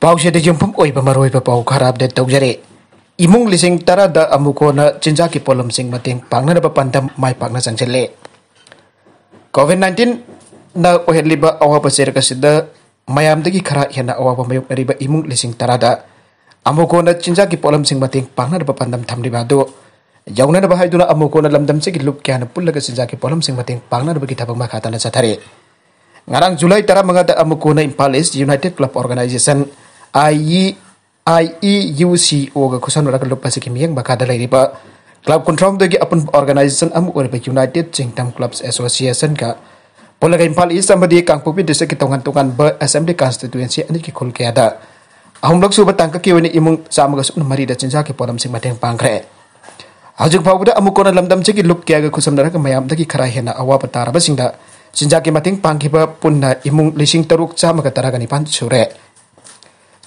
Pau siya de jumpum oi pamaroi pa pau karab de tau jare. Imung lising tara da cinzaki na cinza ki polom sing mating pangna na pandam mai pangna sang sile. COVID-19 na ohen liba awa pasir kasida mayam de ki kara hen na awa na riba imung lising tara da. cinzaki na cinza ki polom sing mating pangna na pandam tam bado. do. Jauh nana bahaya dulu amuko na lamdam segi lup kian pun laga sinja ki sing mating pangna na kita bangma kata na satari. Ngarang Julai tara mengata amuko na impalis United Club Organization IE IEUCO ga kusan ra kalpa sikimiyang baka dalai ri ba club control de gi apun organization am or United Kingdom Clubs Association ka pola ga impal is samadi kang pupi de sekit tongan tongan ba assembly constituency ani ki khol ke ada ahum lok su batang ka ki wani imung sam ga sun mari da chinja ke podam sing mateng pangkre ajuk ba buda amu kona lamdam che ki luk ke ga kusam ra ka mayam da ki khara hena awa patara ba sing da chinja ke mateng pangki ba punna imung lising Teruk Sama ka ipan pan sure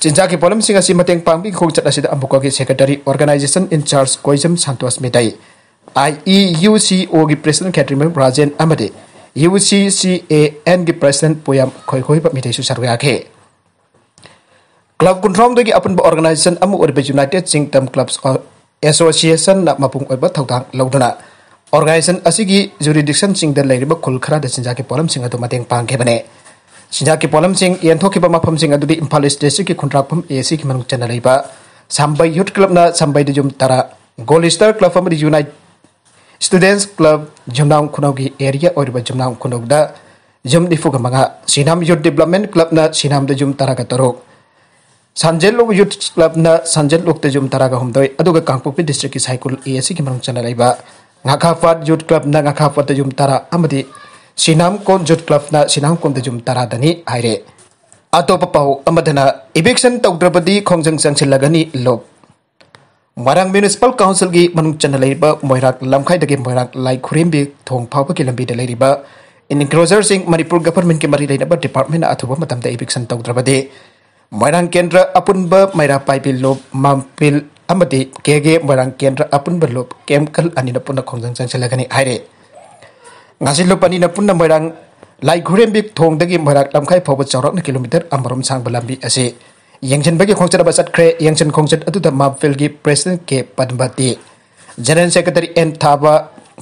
चिंजाकी पोलम सिंह मैं पाबी खो चत अम्बुको की secretary organisation in charge Koijam Santosh मेदई I U C O की प्रेसिडेंट कैटरीम Rajen U C C N की प्रेसिडेंट पुयाम खो खोब मेदई सरगे क्लब कंट्रोम की अपन organisation United Kingdom clubs association मूंग ऑर्गनाइजेशन की जुरीडिशन खुल खरा चिंजा की पोलम सिंह पाखेबने sinjaki polamsing ian thokiba mafamsing adudi Impal East District ki khundrakphum AC ki manung chana leiba Sambai Youth Club na Sambai jum tara golister klub Club am United Students Club jumnaung khunau area oiriba jumnaung khunau da jum di ga manga Sinam Youth Development Club na Sinam di jum tara ga tarok Sanjel Lok Youth Club na Sanjel Lok da jum tara ga humdoi aduga Kangpopi District ki Cycle AC ki manung chana leiba Ngakha Fat Club na ngakafat di jum tara amadi सिनाम कौन जुट club न सिनाम कौन जुम तरह दनी अतोप पाउ अमदना eviction तौद्रबदी खोज चंसलगनी लोब मरंग म्यूनसीपल काउंसिल चलब मोरक लमखाई मोरक लाइ की लंबी इनक्रोजर सिंह मनपुर गवर्नमेंट की मरी लेने डिपार्टमें अथब इवेक्शन तौद्रबदे मोरंग केंद्र अपुब मैरा पाई लोब मिल के गे मोरंग केंद्र अपुब लोब कैम कल अनी पुनः ngasi pani na punna moirang lai gurem bik thong dagi moirak lamkhai phobo chawrak na kilometer amarom sang balambi ase yangchen bagi khongchat basat khre yangchen khongchat atu da mapfel gi president ke padmbati general secretary n thaba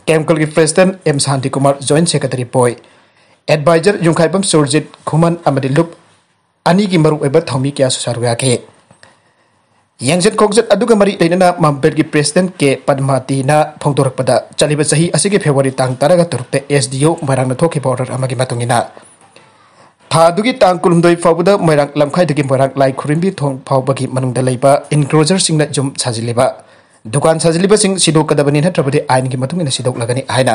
chemical gi president m shanti kumar joint secretary boy advisor yungkhaipam surjit khuman amadi lup ani gi maru eba thomi kya susarwa ke ꯌꯦꯡꯖꯠ ꯈꯣꯡꯖꯠ ꯑꯗꯨꯒ ꯃꯔꯤ ꯂꯩꯅꯅ ꯃꯝꯕꯦꯠꯀꯤ president K ꯄꯗꯃꯥꯇꯤꯅ ꯐꯣꯡꯗꯣꯔꯛꯄꯗ ꯆꯠꯂꯤꯕ ꯆꯍꯤ ꯑꯁꯤꯒꯤ ꯐꯦꯕꯋꯥꯔꯤ ꯇꯥꯡ ꯇꯔꯥꯒ ꯇꯔꯨꯛꯇ S D ꯑꯣ ꯃꯣꯏꯔꯥꯡꯅ ꯊꯣꯛꯈꯤꯕ ꯑꯣꯔꯗꯔ ꯑꯃꯒꯤ ꯃꯇꯨꯡ ꯏꯟꯅ ꯊꯥ ꯑꯗꯨꯒꯤ ꯇꯥꯡ ꯀꯨꯟꯍꯨꯝꯗꯣꯏ ꯐꯥꯎꯕꯗ ꯃꯣꯏꯔꯥꯡ ꯂꯝꯈꯥꯏꯗꯒꯤ ꯃꯣꯏꯔꯥꯡ ꯂꯥꯏ ꯈꯨꯔꯨꯝꯕꯤ ꯊꯣꯡ ꯐꯥꯎꯕꯒꯤ ꯃꯅꯨꯡꯗ ꯂꯩꯕ ꯏꯟꯀ꯭ꯂꯣꯖꯔꯁꯤꯡꯅ ꯌꯨꯝ ꯁꯥꯖꯤꯜꯂꯤꯕ ꯗꯨꯀꯥꯟ ꯁꯥꯖꯤꯜꯂꯤꯕꯁꯤꯡ ꯁꯤꯗꯣꯛꯀꯗꯕꯅꯤ ꯅꯠꯇ꯭ꯔꯕꯗꯤ आयन की मतुंग इन सिदोक्लगनी आयन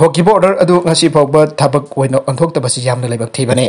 थोकिबो ऑर्डर अदु ngasi phawba thabak oina onthok tabasi yamna lebak thibane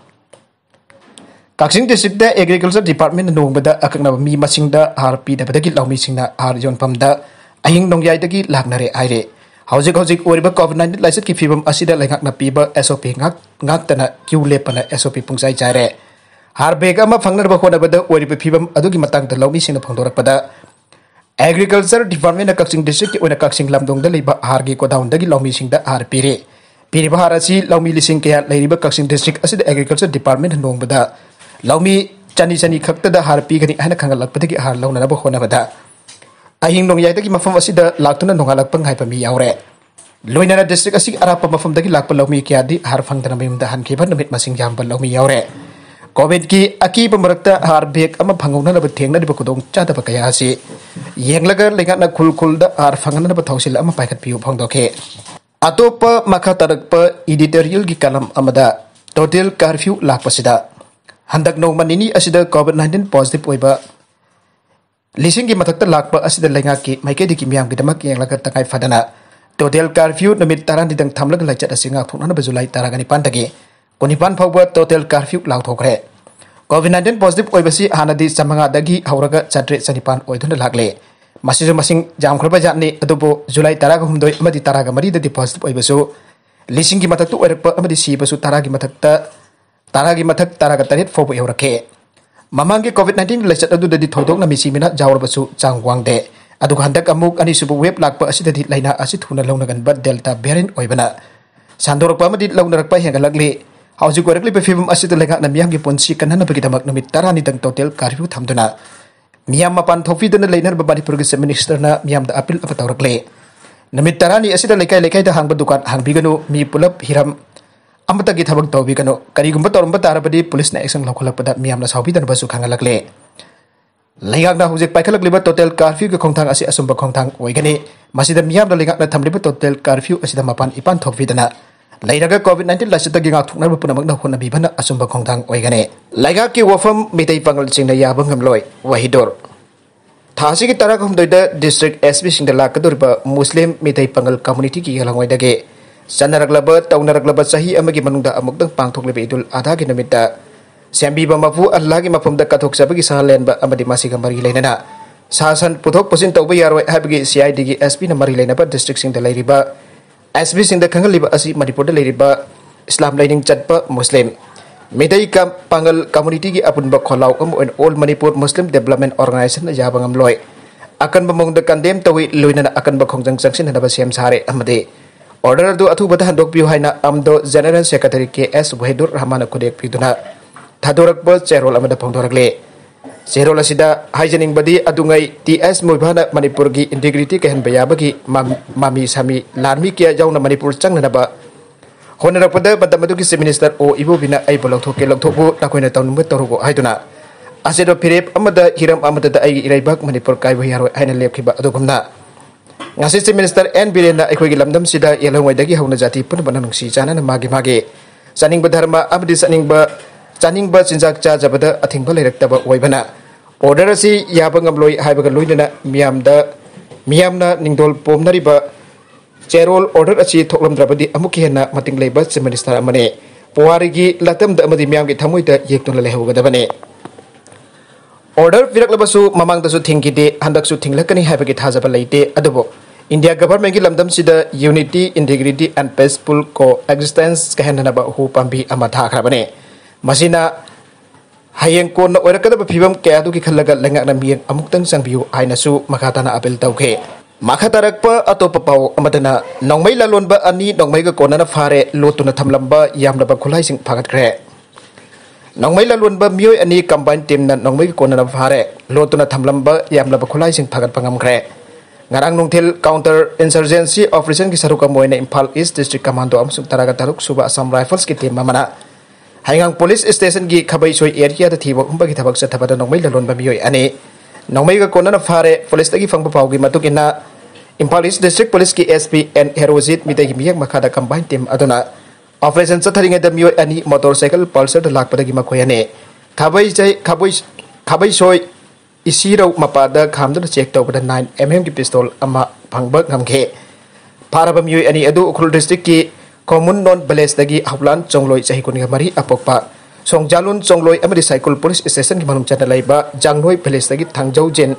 ताक्षिंग डिस्ट्रिक एग्रीकल्चर डिपार्टमेंट नोब अकनब हर पीदीन हर योनफम अहिंग नोया लाने आई हौजिक हौजिक कोविड नाइन्टीन लाइस की फीवम अगना पीब एसओपी क्यू लेपन एसओपी पुजाई चाहे हर बेग फब हब फीम फोंदरप एग्रीकल्चर डिपार्टमेंट कक्षिंग डिस्ट्रिक कक्षिंग लमदोंद हर की गोदाउन लौमी हर पीरें पीरब हर अभी लौमी लिंग क्या लेब कक्षिंग डिस्ट्रिक एग्रीकल्चर डिपार्टमेंट नोबदा laumi chani chani khakta da har pi gani aina khanga lakpa dagi har launa ba khona bada ahing nong ya dagi mafam asi da laktuna nonga lakpa ngai pa mi yaure loina na district asi ara pa mafam dagi lakpa laumi kya di har phang dana bim da han ke ba nomit masing jam ba laumi yaure covid ki aki pa marakta ama phangona na ba thengna di ba kudong cha da ba kaya asi yeng laga lenga na kulkul khul da har phangna na ba thausil ama pa khat piu phang doke tarak pa editorial gi kalam amada total curfew lakpa sida handak no ini asida covid 19 positive oiba lising ki matakta lakpa asida lenga ki dikim di kimyam ki damak yang lagat tangai fadana total curfew nomit taran di dang thamlag la chat asinga thona na bezulai taragani pantagi koni pan phawba total curfew lau thokre covid 19 positif oiba si hanadi samanga dagi hauraga chatre sanipan oidhon lagle masih masing jam kerja jadi itu bu Juli taraga hundo amati taraga mari dari positif oleh besu leasing gimana tuh erpa amati si besu taraga gimana tuh taragi matak taraga tanit fobu eura ke mamangi covid 19 lechat adu dadi thodok na misi mina jawar basu changwang de adu handak amuk ani subu web lakpa asi dadi laina asi thuna launa gan bad delta variant oibana sandorok pa madi launa rakpa hinga lagli hauji gorakli pe fibum asi de ngak na miyangi ponsi kanna na bagi damak namit tarani dang total karbu thamduna miyam mapan thofi dana lainar babani progress minister na miyam da apil apa tawrakle namit tarani asi de lekai lekai da hang dukat hangbi ganu mi pulap hiram amata ki thabak tau bi kano kari gumpa tau rumpa tara badi polis na eksang lau kolak pada miyam na dan basu kanga lakle. lai na hujek pai kalak libat total curfew ke kongtang asih asumba kongtang woi kani masih dan miyam na lengak na tam total curfew asih dan mapan ipan tau bi dana. Lainaga COVID-19 lah sudah gengak tuh nabi punya mengenal kuna bibana asumba kongtang woi lai gak ki wafam mitai panggil sing na ya bangam loi wahidor. Tahasi ki tara kum doida district SB sing dalak kedur muslim mitai panggil community ki kalang dage. Sanarak labat tau narak laba sahi amagi manungda amuk dang pangtuk lebe idul adha gina minta. Siambi ba mafu Allah gima pumda katok sabagi sahalian ba amadi masih gambar gila Saasan Sahasan putok pusin tau habi yarwai habgi CID gi SP na mari lain ba district sing singda riba. SP sing da kangal liba asi maripo dalai riba. Islam lining chad pa muslim. Medai kam pangal community gi apun ba kholau kamu en old manipur muslim development organization na jahabang amloi. Akan memungdekan dem tau loi nana akan ba khongjang sangsin na ba siam sahare amadi. Order दो अथुबद हंदोपियो है अमदो general secretary के S Wahidur Rahman खुदेपीदुना थादोरप चेरोल फोंदोरगले चेरोल हाजनी अदुंगई T S मोइभान Manpur की integrity कहनब याबगी मामी सामी Laramie के जाउन Manipur चंगनब हनरपद chief minister ओ इबूबी अइबो लौथोके लौथोबु नखोइना तौनुम तौरुगो हाइदुना फिरेप अमद Hiram अमद अई इराइबक Manipur काइबो ngasi Chief Minister N Birendra ꯑꯩꯈꯣꯏꯒꯤ ꯂꯝꯗꯝꯁꯤꯗ ꯌꯦꯜꯍꯧꯉꯩꯗꯒꯤ ꯍꯧꯅ ꯖꯥꯇꯤ ꯄꯨꯝꯅꯃꯛꯅ ꯅꯨꯡꯁꯤ ꯆꯥꯟꯅꯅ ꯃꯥꯒꯤ ꯃꯥꯒꯤ ꯆꯥꯅꯤꯡꯕ ꯙꯔꯃ ꯑꯃꯗꯤ ꯆꯥꯅꯤꯡꯕ ꯆꯥꯅꯤꯡꯕ ꯆꯤꯟꯖꯥꯛ ꯆꯥꯖꯕꯗ ꯑꯊꯤꯡꯕ ꯂꯩꯔꯛꯇꯕ ꯑꯣꯏꯕꯅ ꯑꯣꯔꯗꯔ ꯑꯁꯤ ꯌꯥꯕ ꯉꯝꯂꯣꯏ ꯍꯥꯏꯕꯒ ꯂꯣꯏꯅꯅ ꯃꯤꯌꯥꯝꯗ ꯃꯤꯌꯥꯝꯅ ꯅꯤꯡꯗꯣꯜ ꯄꯣꯝꯅꯔꯤꯕ ꯆꯦꯔꯣꯜ ꯑꯣꯔꯗꯔ ꯑꯁꯤ ꯊꯣꯛꯂꯝꯗ꯭ꯔꯕꯗꯤ ꯑꯃꯨꯛ ꯍꯦꯟꯅ ꯃꯇꯤꯡ ꯂꯩꯕ ꯆꯤꯐ ꯃꯤꯅꯤꯁꯇꯔ ꯑꯃꯅꯤ ꯄꯨꯋꯥꯔꯤꯒꯤ ꯂꯥꯇꯝꯗ ꯑꯃꯗꯤ ꯃꯤꯌꯥꯝꯒꯤ ꯊꯃꯣꯏꯗ ꯌꯦꯛꯇꯨꯅ ꯂꯩꯍꯧꯒꯗꯕꯅꯤ ꯑꯣꯔꯗꯔ ꯄꯤꯔꯛꯂꯕꯁꯨ ꯃꯃꯥꯡꯗꯁꯨ ꯊꯤꯡꯈꯤꯗꯦ ꯍꯟꯗꯛꯁꯨ ꯊꯤꯡꯂꯛꯀꯅꯤ ꯍꯥꯏꯕꯒꯤ ꯊꯥꯖꯕ ꯂꯩꯇꯦ ꯑꯗꯨꯕꯨ ꯏꯟꯗꯤꯌꯥ ꯒꯕꯔꯃꯦꯟꯒꯤ ꯂꯝꯗꯝꯁꯤꯗ unity integrity and peaceful coexistence ꯀꯥꯏꯍꯟꯅꯅꯕ ꯎꯍꯨ ꯄꯥꯝꯕꯤ ꯑꯃ ꯊꯥꯈ꯭ꯔꯕꯅꯤ ꯃꯁꯤꯅ ꯍꯌꯦꯡ ꯀꯣꯟꯅ ꯑꯣꯏꯔꯛꯀꯗꯕ ꯐꯤꯕꯝ ꯀꯌꯥ ꯑꯗꯨꯒꯤ ꯈꯜꯂꯒ ꯂꯩꯉꯥꯛꯅ ꯃꯤꯠꯌꯦꯡ ꯑꯃꯨꯛꯇꯪ ꯆꯪꯕꯤꯌꯨ ꯍꯥꯏꯅꯁꯨ ꯃꯈꯥ ꯇꯥꯅ ꯑꯄꯤꯜ ꯇꯧꯈꯤ ꯃꯈꯥ ꯇꯥꯔꯛꯄ ꯑꯇꯣꯞꯄ ꯄꯥꯎ ꯑꯃꯗꯅ ꯅꯣꯡꯃꯩ ꯂꯂꯣꯟꯕ ꯑꯅꯤ ꯅꯣꯡꯃꯩꯒ ꯀꯣꯟꯅꯅ ꯐꯥꯔꯦ ꯂꯣꯠꯇꯨꯅ ꯊꯝꯂꯝꯕ ꯌꯥꯝꯂꯕ ꯈꯨꯠꯂꯥꯏꯁꯤꯡ ꯐꯥꯒꯠꯈ꯭ꯔꯦ Nong ani नोंमै ललुनब मियोय अनि कम्बाइन टीम न नोंमै कोनन फारे लोतुन थमलंब यामलब sing Singh pangam kre. ngarang nungthil counter insurgency operation ki saruka na impal East District Commando amsung taraga taruk suba Assam Rifles ki team Hai haingang police station gi khabai soi area da thiba humba ki thabak sa thabada la lalon ba ani. Nong nongmai ga na phare police ta gi phangpa pau gi matuk ina impal East District Police ki SP and Herojit mitai gi miyak makhada combined team adona operation chathari nge da mioi ani motorcycle pulsar lak pada gi makhoi ane khabai chai khaboi khabai soi isiro mapada khamdar check to pada 9 mm gi pistol ama phangba ngamge paraba mioi ani adu ukhul district ki komun non blaze dagi haplan chongloi chahi kun ga mari apokpa songjalun chongloi amari cycle police station ki manum chata laiba jangnoi village dagi thangjau jen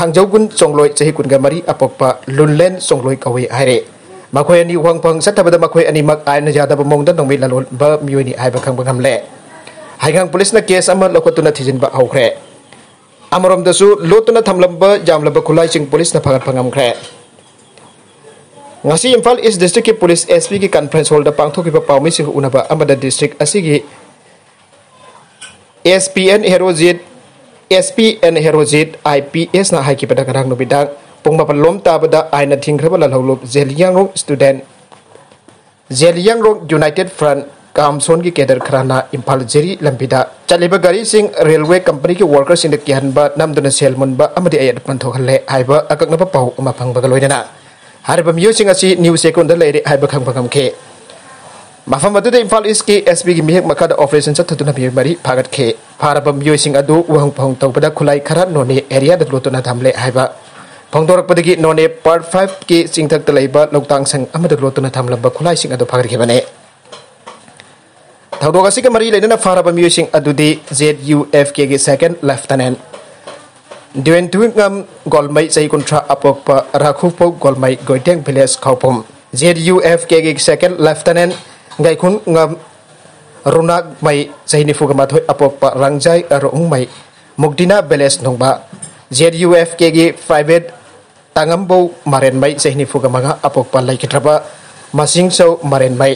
thangjau gun chongloi chahi kun ga mari apokpa lunlen chongloi kawi aire ꯃꯈꯣꯏ ꯑꯅꯤ ꯋꯥꯡꯐꯪ ꯆꯠꯊꯕꯗ ꯃꯈꯣꯏ ꯑꯅꯤꯃꯛ ꯑꯥꯏꯟꯅ ꯌꯥꯗꯕ ꯃꯑꯣꯡꯗ ꯅꯣꯡꯃꯩ ꯂꯂꯣꯟꯕ ꯃꯤꯑꯣꯏꯅꯤ ꯍꯥꯏꯕ ꯈꯪꯕ ꯉꯝꯂꯦ ꯍꯥꯏꯉꯥꯡ ꯄꯨꯂꯤꯁꯅ ꯀꯦꯁ ꯑꯃ ꯂꯧꯈꯠꯇꯨꯅ ꯊꯤꯖꯤꯟꯕ ꯍꯧꯈ꯭ꯔꯦ ꯑꯃꯔꯣꯝꯗꯁꯨ ꯂꯣꯠꯇꯨꯅ ꯊꯝꯂꯝꯕ ꯌꯥꯝꯂꯕ ꯈꯨꯠꯂꯥꯏꯁꯤꯡ ꯄꯨꯂꯤꯁꯅ ꯐꯒꯠꯄ ꯉꯝꯈ꯭ꯔꯦ ngasi imphal east district ki police sp ki conference hall da pangtho ki paumi si unaba amada district asigi spn herojit spn herojit ips na hai ki pada kadang no bidang पुमपलोम तबद आई थीख्रब ललहलूब jail यांगरो student jail यांगरो United Front कामसोन की cadre खराना Imphal Jerry लंबी चलीब गरी रेलवे कंपनी की वर्कर्स कहब नम सेल मुनबाद पंथोल अकनब पाव फंगना आब मई न्यूज एकाउंट लेरे खे मफम इम्फा इस की एस पी की मेह मखा ऑपरेशन चतना भी मरी फागत फाब मई वह पहुंग खुलाई खरा नोने एरिया लोटना धमले फोदी नोने पार्ट फाइव की चिंथक्त लौटांग खुलाई फागरीबने तौदी के मरी लेना फाब मई जेड यू एफ के सैकें लेफ्टनें दुवें तुम गोलम चई कंथ्रा अपोप राखुप गोलम गोयटें भिलेज खापुम जेड यू एफ के सेकेंड लेफ्टनें गायखूम रुना मई चईनीफू मथो अपोप रंगजाई रोहू मई मुगदीना भिलेज नोब जेड यू एफ के प्राइट तंगम बो मरेन बै सेहनी फुगा मगा अपोक पलाई किथ्रबा मासिंग सो मरेन बै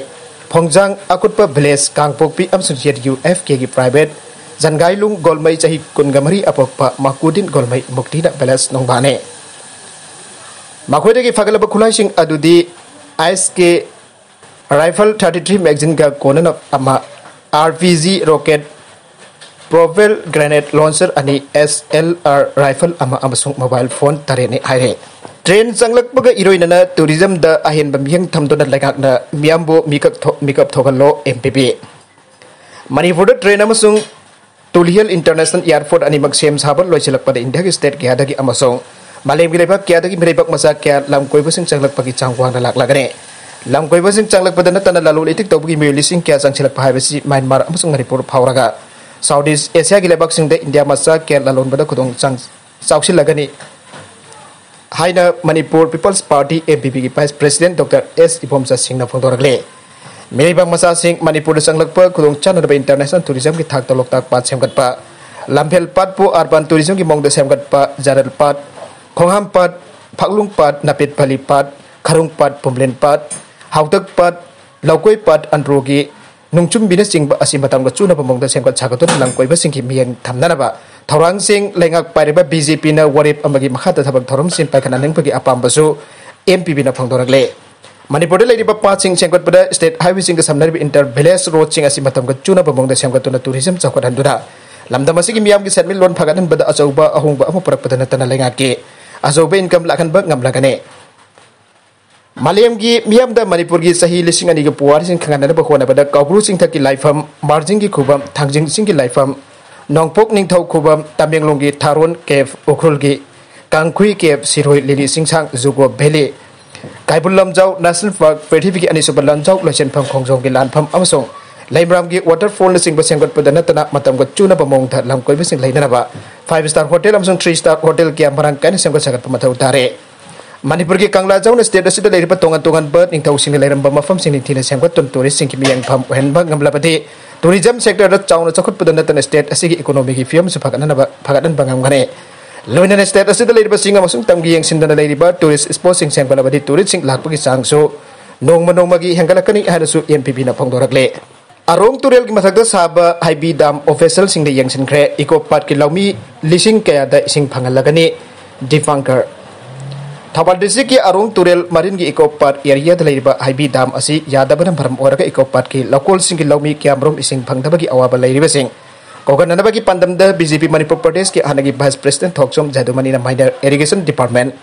फोंगजांग अकुत प ब्लेस कांगपोक पि अमसुन जेड यू एफ के की प्राइवेट जनगाइलुंग गोलमै चही कुनगमरी अपोक प माकुदिन गोलमै मुक्ति दा बैलेंस नोंबाने माखुदेगी फगल ब खुलाई सिंग अदुदी आइस के राइफल 33 मैगजीन का कोनन अमा आरपीजी रॉकेट प्रोवेल ग्रेनेड लॉन्चर अनि एसएलआर राइफल अमा अमसुंग मोबाइल फोन तरेने हाइरे ट्रेन चंगलपग इरोइनना टूरिज्म द अहेनब मियंग थमदोना लगाकना मियामबो मिकप मिकप थोगलो एमपीपी मणिपुर ट्रेन अमसुंग इंटरनेशनल एयरपोर्ट अनिमक सेम साबन लोइसलपद इंडिया की स्टेट क्या अमसोंग मालेम गिलेबा मचा क्या लम कोइबसिंग चंगलपगी चांगवांग लाग लगने लम कोइबसिंग चंगलपद नतन क्या चंगछलप हाइबसि म्यांमार अमसुंग मणिपुर फावरगा साउथ ईस्ट एसिया गिलेबक सिंग इंडिया मसा क्या लालोनबद खुदोंग haina Manipur People's Party MPP ki Vice President Dr. S. Ibomsa Singh na phongdorakle miribang masa Singh Manipur sanglakpa khudong chanada international tourism ki thakta loktak pat semgatpa lamphel pat pu urban tourism ki mongda semgatpa jaral pat khongham pat phaklung pat napet phali pat kharung pat pumlen pat hautak pat laukoi pat anro ki nungchum bina singba asimatam ga chuna pamongda semgat chakatun langkoi ba singki miyan thamnanaba thorang sing lengak bab BJP na warip amagi makhata thabak thorum sing pai khana neng apa apam basu MPP na phang dorak le Manipur de lady papa sing sing pada state highway sing kesamna ribi inter belas road sing asim batam ke cuna pembong de sing turism tourism cokot duda. Lamda masih kimi am kisah milon pagan dan pada uba ahung ba amu perak pada natana lengak ke. Azauba income lakan bang ngam lakane. Malayam gi miam da Manipur gi sahi lising ani ke puar sing kangan dan pada kau sing taki life ham margin gi tangjing sing ki life น้องปุกนิ่งเท่าคูบัมตามยังลงกีทารุนเก็บอุครุลกีกังคุยเก็บสิรุยลิลิสิงชังจุกวบเบลีกายบุลลัมเจ้านัสลฟักเฟรทิพิกอันนี้สุบัลลันเจ้าลอยเชนพังของจงกีลานพัมอัมส่งไลบรามกีวอเตอร์ฟอและสิ่งประเสริงกัดประดันตนะมาตามกัดจูนับมองถัดลำก้อยเป็นสิ่งไลนันบ่ไฟสตาร์โฮเทลอัมส่งทรีสตาร์โฮเทลกีอัมบารังกันสิ่งกัดสังกัดพระมัทอุตาเรมันนีุ่ e r ก i kang lajau nes tiada ด u d a h dari p a t ั n g a n tungan ง i r d ning tahu sini า a i n bama fam s ั n i tina s i a น g kuat tentu res sing kimi y a n บ pam hen bang ngam lapati tourism sector चौन चखुप state economy की फीम से फगटने लोन state अमसीदी tourist spot सेंगलबी टूरी लाप की चांग नोम नोम की है एम पी पी फोदे अरों तुरल की मधक् साब हाई दाम ऑफिसल इको पार्क की लौमी लिंग क्या इसी फंगल्लगनी दीपांकर थबल डिस्ट्रिक की अरों तुरेल मरीन की इको पार्क एरिया लेब दाम असी यादबना भरम इको पार्क की लकोल सिंह की लौमी क्यामरोम इसिंग भंगदब की अवाब लेरी सिंह की पंदमद बीजेपी मणिपुर प्रदेश की हाने की vice president Thoksom Jadumani minor irrigation department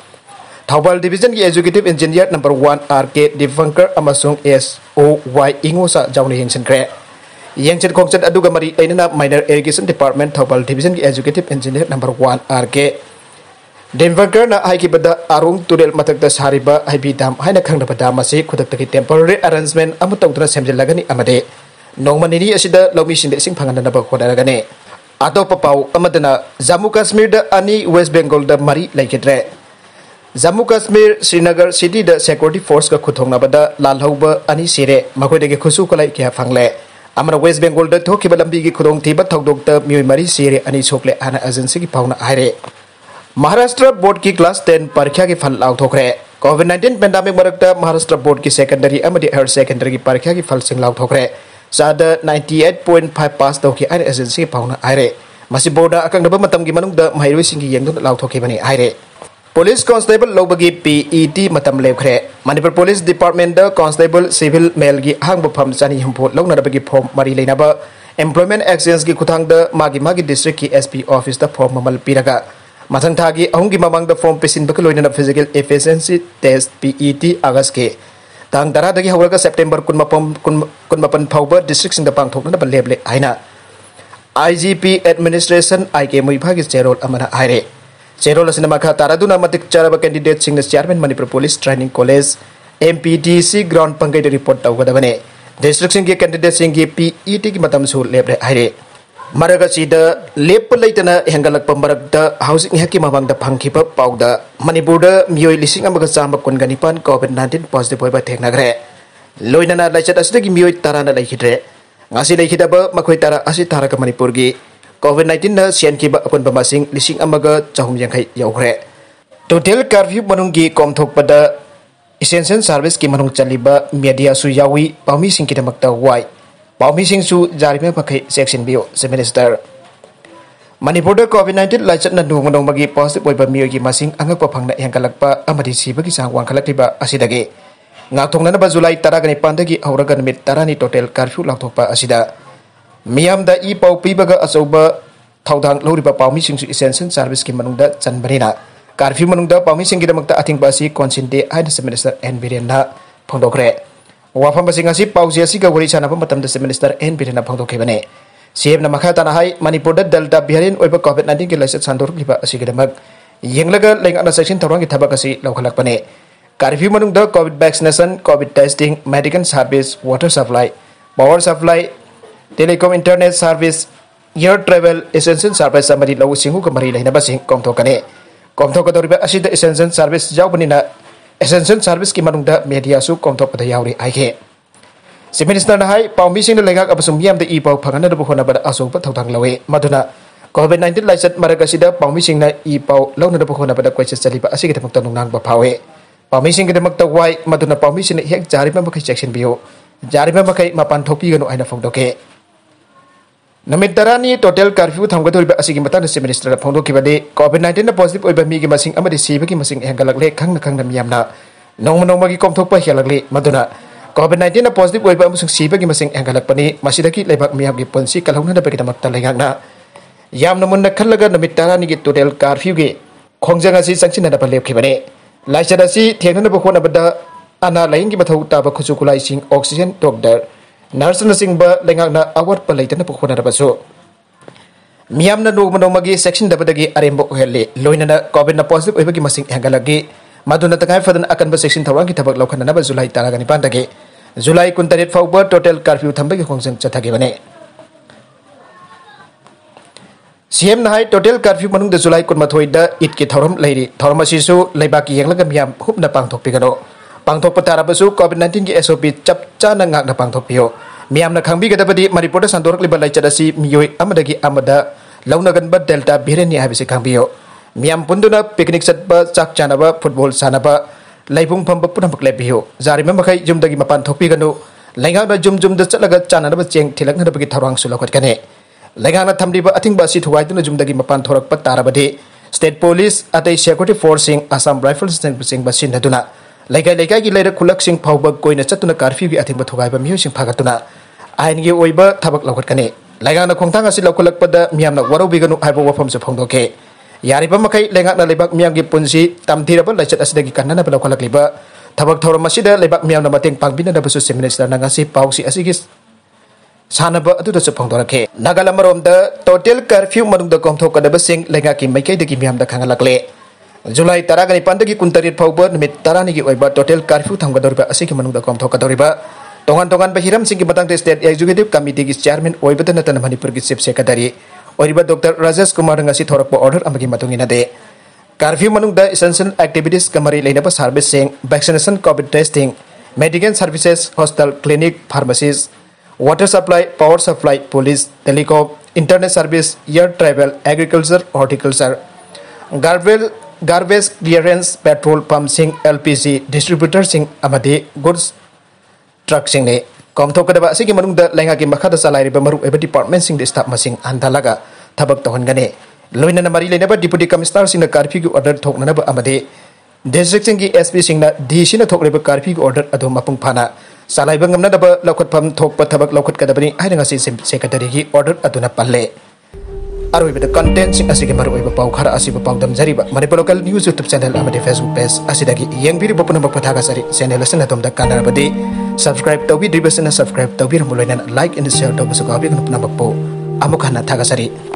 Thoubal division की executive engineer number one R K Dipankar S O Y इंगोसा जाऊने हेंसनग्रे Yangchen मरी अना minor Ainana department Irrigation Department की executive engineer number one R K ꯗꯦꯟꯕꯔꯒꯔꯅ ꯍꯥꯏꯈꯤꯕꯗ ꯑꯥꯔꯣꯡ ꯇꯨꯔꯦꯜ ꯃꯊꯛꯇ ꯁꯥꯔꯤꯕ ꯍꯩꯕꯤ ꯗꯥꯝ ꯍꯥꯏꯅ ꯈꯪꯅꯕꯗ ꯃꯁꯤ ꯈꯨꯗꯛꯇꯒꯤ ꯇꯦꯝꯄꯔꯔꯤ ꯑꯦꯔꯦꯟꯖꯃꯦꯟ ꯑꯃ ꯇꯧꯗꯨꯅ ꯁꯦꯝꯖꯤꯜꯂꯒꯅꯤ ꯑꯃꯗꯤ ꯅꯣꯡꯃ ꯅꯤꯅꯤ ꯑꯁꯤꯗ ꯂꯧꯃꯤꯁꯤꯡꯗ ꯏꯁꯤꯡ ꯐꯪꯍꯟꯅꯕ ꯍꯣꯠꯅꯔꯒꯅꯤ ꯑꯇꯣꯞꯄ ꯄꯥꯎ ꯑꯃꯗꯅ ꯖꯃꯨ ꯀꯥꯁꯃꯤꯔꯗ ꯑꯅꯤ ꯋꯦꯁ ꯕꯦꯡꯒꯣꯜꯗ ꯃꯔꯤ ꯂꯩꯈꯤꯗ꯭ꯔꯦ Jammu Kashmir Srinagar city security force का खुद लालहब अनी सीरे मखोदे खुसू कलाई क्या फंगले अमर वेस्ट बेंगोल थोब लंबी की खुद थीब थौद मई मरी सीरे अनी सोकले हाना एजेंसी की पाउना है महाराष्ट्र बोर्ड की क्लास टेन परीक्षा की फल लाथोरे कोविड नाइन्टीन पेंडामिक मरक्त महाराष्ट्र बोर्ड की सेकेंडरी हायर सेकेंडरी की परीक्षा की फल लाथोरे चाद ninety eight point five pass तौकी आई एजेंसी फाउन आए मसी बोर्ड अकंगब मतम की मनुंग महरुई सिंगी यंगदुन लाथोखिबनी आरे पुलिस कांस्टेबल लौबगी पीईटी मतम लेखरे Manipur police department constable civil male की अहंग फम चानी लौनब की फॉर्म मरी लेनाब एम्प्लॉयमेंट एक्सचेंज की खुथांग मागी मागी डिस्ट्रिक्ट की एसपी ऑफिस फॉर्म ममल पीरगा मथंठागी अहुंग ममंग फॉर्म पेसिनब लोन फिजिकल एफिशिएंसी टेस्ट पीईटी अगस्त के तंग तरह की सेप्टेंबर कुमन फाव डिस्ट्रिक्ट पाठोना लेबले है आई जी पी एडमिनीस्ट्रेसन आई के मुफा की चेरोल चेरोल तरह चरब candidate chairman Manipur police training college M P T C ground पंगे रिपोर्ट तौदने डिस्ट्रिक्ट कैंडिडेट की टी की लेबले है Maraga sida lepa leitana hengalak pambarak da housing haki mamang da phangkhipa pauda Manipur da mioi lising amaga chamba kunganipan COVID-19 positive hoiba thekna gre loinana laichat asida gi mioi tarana laikhidre ngasi laikhidaba makwai tara asi taraka purgi manipurgi COVID-19 na sian kiba akun pamasing lising amaga chahum yangkhai yaugre total curfew manung gi kom essential service ki manung chaliba media su yawi pawmi sing kidamakta wai Pau mising su jari me pakai section bio se Mani bodo covid 19 lai chat na nung nung magi pos boi ba miyo masing anga pa pang na yang kalak pa ama di si bagi sang wang kalak di ba asida ge. Ngak tong na na ba zulai tara gani panda gi aura gani mit tara ni total karfu lak tok pa asida. Miam da i pau pi baga asau ba tau dang lau di ba pau mising su essential service ki manung da chan bani na. Karfu manung da pau mising gi da mak ta ating ba si konsin de hai na se en birian na pong re. ꯋꯥꯐꯝꯁꯤꯡ ꯑꯁꯤ ꯄꯥꯎꯖꯦ ꯑꯁꯤꯒ ꯋꯥꯔꯤ ꯁꯥꯟꯅꯕ ꯃꯇꯝꯗ chief minister N ꯕꯤꯔꯦꯟꯅ ꯐꯣꯡꯗꯣꯛꯈꯤꯕꯅꯤ ꯁꯤꯑꯦꯝꯅ ꯃꯈꯥ ꯇꯥꯅ ꯍꯥꯏ ꯃꯅꯤꯄꯨꯔꯗ ꯗꯦꯜꯇꯥ ꯚꯦꯔꯤꯌꯦꯟ ꯑꯣꯏꯕ ꯀꯣꯚꯤꯗ ꯅꯥꯏꯟꯇꯤꯟꯒꯤ ꯂꯥꯏꯆꯠ ꯁꯟꯗꯣꯔꯛꯂꯤꯕ ꯑꯁꯤꯒꯤꯗꯃꯛ ꯌꯦꯡꯂꯒ ꯂꯩꯉꯥꯛꯅ ꯆꯦꯛꯁꯤꯟ ꯊꯧꯔꯥꯡꯒꯤ ꯊꯕꯛ ꯑꯁꯤ ꯂꯧꯈꯠꯂꯛꯄꯅꯤ ꯀꯥꯔꯐ꯭ꯌꯨ ꯃꯅꯨꯡꯗ COVID vaccination COVID testing medical service water supply power supply telecom internet service air travel essential service ꯑꯃꯗꯤ ꯂꯧꯎ ꯁꯤꯡꯎꯒ ꯃꯔꯤ ꯂꯩꯅꯕꯁꯤꯡ ꯀꯣꯝꯊꯣꯛꯀꯅꯤ ꯀꯣꯝꯊꯣꯛꯀꯗꯧꯔꯤꯕ ꯑꯁꯤꯗ ꯏꯁꯦꯟꯁꯤꯌꯦꯜ ꯁꯥꯔꯚꯤꯁ ꯌꯥꯎꯕꯅꯤꯅ Essential Service ki manungda media su komtop pada yauri Si minister na hai pau mising na lengak abasum yam de ipau pangana de buhona pada asok pa thautang lawe maduna COVID-19 laiset maragasida pau mising na ipau launa de buhona pada kwaisa saliba asik de mukta nungnang ba pawe. Pau mising kita mukta wai maduna pau mising na hek jari ba makai section bio. Jari ba makai pan thopi ganu aina phongdoke. नमित तरानी total curfew थमगदी से minister फोदे COVID nineteen positive होब मी की मसिंग मसिंग मंग हेंगल्ले खन खन नौम नौम की कौथप हेल्ले कोविड नाइन्टीन पॉजिटिव होब की मसिंग हेंगल्पनी पुलिस कलहना याम मून खल नमित तरानी की टोटल कर्फ्यू की खोजें चंसीब लेबे लाइन अब हों अना लय की मौ ताब खुचु कुलाई सिंह ऑक्सीजन डॉक्टर ꯅꯔꯁꯅꯆꯤꯡꯕ ꯂꯩꯉꯥꯛꯅ ꯑꯋꯥꯠꯄ ꯂꯩꯇꯅ ꯍꯣꯠꯅꯔꯕꯁꯨ ꯃꯤꯌꯥꯝꯅ ꯅꯣꯡꯃ ꯅꯣꯡꯃꯒꯤ ꯆꯦꯛꯁꯤꯟꯗꯕꯗꯒꯤ ꯑꯔꯦꯝꯕ ꯑꯣꯏꯍꯜꯂꯤ ꯂꯣꯏꯅꯅ ꯀꯣꯚꯤꯗꯅ ꯄꯣꯖꯤꯇꯤꯚ ꯑꯣꯏꯕꯒꯤ ꯃꯁꯤꯡ ꯍꯦꯟꯒꯠꯂꯛꯏ ꯃꯗꯨꯅ ꯇꯉꯥꯏ ꯐꯗꯅ ꯑꯀꯟꯕ ꯆꯦꯛꯁꯤꯟ ꯊꯧꯔꯥꯡꯒꯤ ꯊꯕꯛ ꯂꯧꯈꯠꯅꯅꯕ ꯖꯨꯂꯥꯏ ꯇꯔꯥꯒ ꯅꯤꯄꯥꯟꯗꯒꯤ ꯖꯨꯂꯥꯏ ꯀꯨꯟꯇꯔꯦꯠ ꯐꯥꯎꯕ ꯇꯣꯇꯦꯜ ꯀꯥꯔꯐ꯭ꯌꯨ ꯊꯝꯕꯒꯤ ꯈꯣꯡꯖꯪ ꯆꯠꯊꯈꯤꯕꯅꯤ सी एम हाई टोटल कर्फ्यू मनुंग जुलाई कुनमथोईद ईद की थौरम लेरी थौरम असिसु लेबाकी यंगलग मियाम हुपना पांगथोकपिगनो पतारा बसु कोविड-19 की एसओपी चप चाना ngakna पांगथोपियो मियामना खंबिगदबदी मणिपुर लाइचा लाइचदसी मियोय अमदगी अमदा ब डेल्टा भिरेनि हाबिसे खंबियो मियाम पुंदुना पिकनिक ब चाक चानाब फुटबॉल सानाब लाइबुंग फंब बियो जारि जारिम मखै जुमदगी मपान गनु लैगा लाइगाना जुम जुम द चलग चानानब चेंग थिलक न सुलक कने लैगा न थमदि ब अथिंग अथिंगबा सि दुन जुमदगी मपान थोरक थोरकप ताराबदी स्टेट पुलिस अतै सेक्युरिटी फोर्सिंग असम राइफल्स सिंग बसिन हदुना lega lega gi lera kulak sing pau bag koi na na karfi bi ating batu gai bami sing pagatu na ain gi oi ba tabak lau kane lega na kongtang tanga si lau kulak pada miam na waro bi ganu ai bo wafam sepong doke yari ba makai lega na lebak miam gi pun tam tira ba lechat asida gi kanana ba lau kulak liba tabak masida lebak miam na mateng pang bina da besu seminis da na ngasi pau si asigis sana ba atu da sepong naga lamarom da total curfew manung da ada toka da besing lega ki mai kai da gi da kanga le. जुलाई तरह निप कुंतरी फाव तरह की total curfew थमगदौरब असिकी मनुंग कौमथोकदौरब तोान तोान हिरम की मतंग स्टेट एग्जीक्यूटिव कमिटी की चेयरमैन ओइबद नतन की chief secretary doctor Rajesh Kumar ngasi thorok order amagi curfew मनुंग एक्टिविटीज का मरी लेने service vaccination COVID testing medical services hostel clinic pharmacies water supply power supply police telecom internet service air travel agriculture horticulture garbage garbage clearance petrol L P G distributor goods truck कौमथोदा की मखद चलाब डिपार्टमें staff मैं हंधल थबक तौहनगे loan मरी लेने deputy commissioner curfew की ओर थोड़ने डिस्ट्रिक एस पी सिंह डी थोड़ी कर्फ्यू की ऑर्डर अब मूंगफा चलाब लौखम थोप थबक सेक्रेटरी की ऑर्डर अ पल्ले arwi bida content sing asike maru ibe pau khara asi pau dam jari ba mari local news youtube channel amade facebook page asi dagi yang biri bapun patha ga sari channel sen tom dak kanara badi subscribe tawi dibasena subscribe tawi mulai like and share tawi suka abi kun nambak po amukana thaga sari